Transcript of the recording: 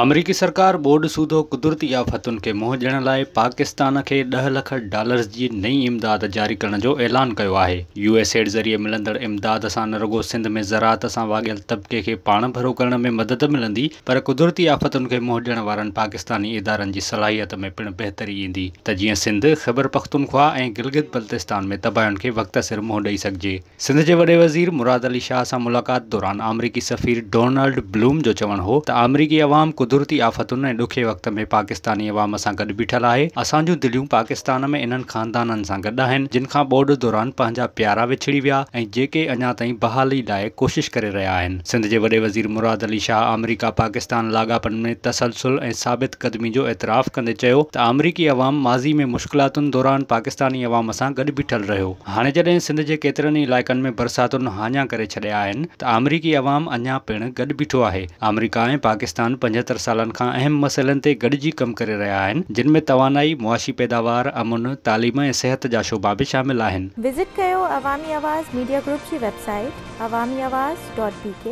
अमरीकी सरकार बोर्ड सूधो कुदरती आफ़तुनि के मुंहुं दियण लाइ पाकिस्तान खे ॾह लख डॉलर्स की नई इमदाद जारी करण जो ऐलान कयो आहे एड ज़रिए मिलंदड़ इमदाद से न रुगो सिंध में ज़रात से वाॻियल तबके खे पाण भरो करण में मदद मिली पर कुदरती आफ़तुनि के मुंहुं दियण वन पाकिस्तानी इदारनि की सलाहियत में पिण बेहतरी ईंदी तीन सिंध ख़बर पख़्तूनख़्वा ऐं गिलगित बल्तिस्तान में तबाहियुनि के वक़्त सिर मुंह ॾेई सघिजे सिंध जे वॾे वज़ीर मुराद अली शाह सां मुलाक़ात दौरान अमरीकी सफ़ीर डोनल्ड ब्लूम जो चवणु हो तो अमरीकी अवाम कुदरती आफ़तुनि ऐं ॾुखे वक़्त में पाकिस्तानी अवाम सां गॾु बीठल आहे असां जूं दिलियूं पाकिस्तान में इन्हनि ख़ानदाननि सां गॾु आहिनि जिन खां ॿोड दौरान पंहिंजा प्यारा विछड़ी विया ऐं जेके अञा ताईं बहाली लाइ कोशिश करे रहिया आहिनि सिंध जे वॾे वज़ीर मुराद अली शाह अमरीका पाकिस्तान लाॻापनि में तसलसुल ऐं साबित क़दमी जो एतिराफ़ कंदे चयो त अमरीकी अवाम माज़ी में मुश्किलातुनि दौरान पाकिस्तानी अवाम सां गॾु बीठल रहियो हाणे जॾहिं सिंध जे केतिरनि ई इलाइक़नि में बरसातुनि हा करे छॾिया आहिनि त अमरीकी अवाम अञा पिणु गॾु बीठो आहे अमरीका ऐं पाकिस्तान पंज सतरि सालनि अहम मसइलनि ते गॾिजी कमु करे रहिया आहिनि जिन तवानाई मुआशी पैदावार अमन तालीम ऐं सिहत जा शोबा बि शामिल आहिनि विज़िट कयो अवामी आवाज़ मीडिया ग्रुप जी website Awami Awaz dot P के